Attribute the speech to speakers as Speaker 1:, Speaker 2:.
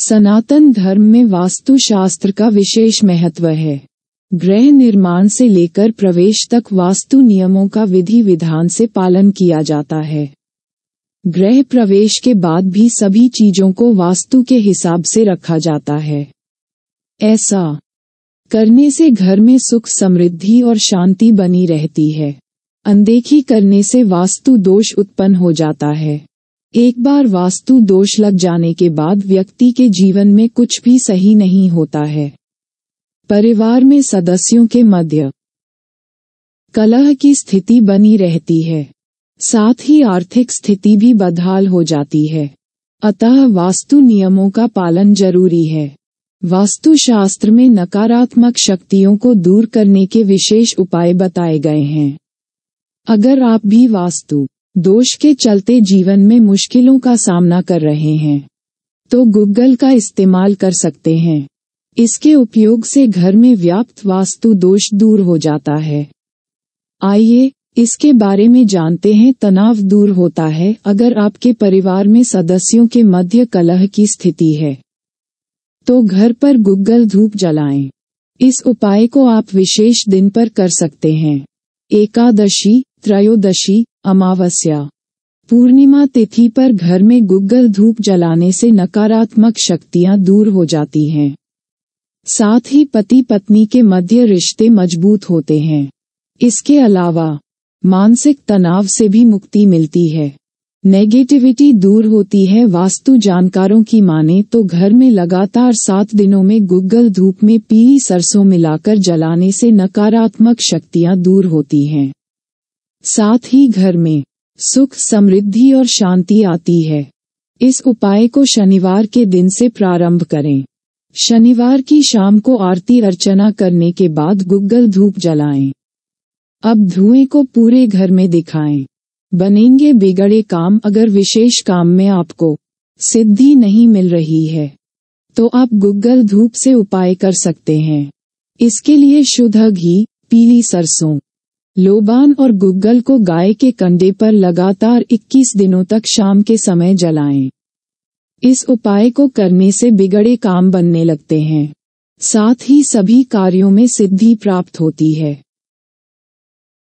Speaker 1: सनातन धर्म में वास्तुशास्त्र का विशेष महत्व है गृह निर्माण से लेकर प्रवेश तक वास्तु नियमों का विधि विधान से पालन किया जाता है गृह प्रवेश के बाद भी सभी चीजों को वास्तु के हिसाब से रखा जाता है ऐसा करने से घर में सुख समृद्धि और शांति बनी रहती है अनदेखी करने से वास्तु दोष उत्पन्न हो जाता है एक बार वास्तु दोष लग जाने के बाद व्यक्ति के जीवन में कुछ भी सही नहीं होता है परिवार में सदस्यों के मध्य कलह की स्थिति बनी रहती है साथ ही आर्थिक स्थिति भी बदहाल हो जाती है अतः वास्तु नियमों का पालन जरूरी है वास्तुशास्त्र में नकारात्मक शक्तियों को दूर करने के विशेष उपाय बताए गए हैं अगर आप भी वास्तु दोष के चलते जीवन में मुश्किलों का सामना कर रहे हैं तो गूगल का इस्तेमाल कर सकते हैं इसके उपयोग से घर में व्याप्त वास्तु दोष दूर हो जाता है आइए इसके बारे में जानते हैं तनाव दूर होता है अगर आपके परिवार में सदस्यों के मध्य कलह की स्थिति है तो घर पर गुग्गल धूप जलाएं। इस उपाय को आप विशेष दिन पर कर सकते हैं एकादशी त्रयोदशी अमावस्या पूर्णिमा तिथि पर घर में गुग्गल धूप जलाने से नकारात्मक शक्तियां दूर हो जाती हैं साथ ही पति पत्नी के मध्य रिश्ते मजबूत होते हैं इसके अलावा मानसिक तनाव से भी मुक्ति मिलती है नेगेटिविटी दूर होती है वास्तु जानकारों की माने तो घर में लगातार सात दिनों में गुग्गल धूप में पीली सरसों मिलाकर जलाने से नकारात्मक शक्तियां दूर होती हैं साथ ही घर में सुख समृद्धि और शांति आती है इस उपाय को शनिवार के दिन से प्रारंभ करें शनिवार की शाम को आरती अर्चना करने के बाद गुग्गल धूप जलाएं। अब धुएं को पूरे घर में दिखाएं। बनेंगे बिगड़े काम अगर विशेष काम में आपको सिद्धि नहीं मिल रही है तो आप गुग्गल धूप से उपाय कर सकते हैं इसके लिए शुद्ध घी पीली सरसों लोबान और गुग्गल को गाय के कंडे पर लगातार 21 दिनों तक शाम के समय जलाएं। इस उपाय को करने से बिगड़े काम बनने लगते हैं साथ ही सभी कार्यों में सिद्धि प्राप्त होती है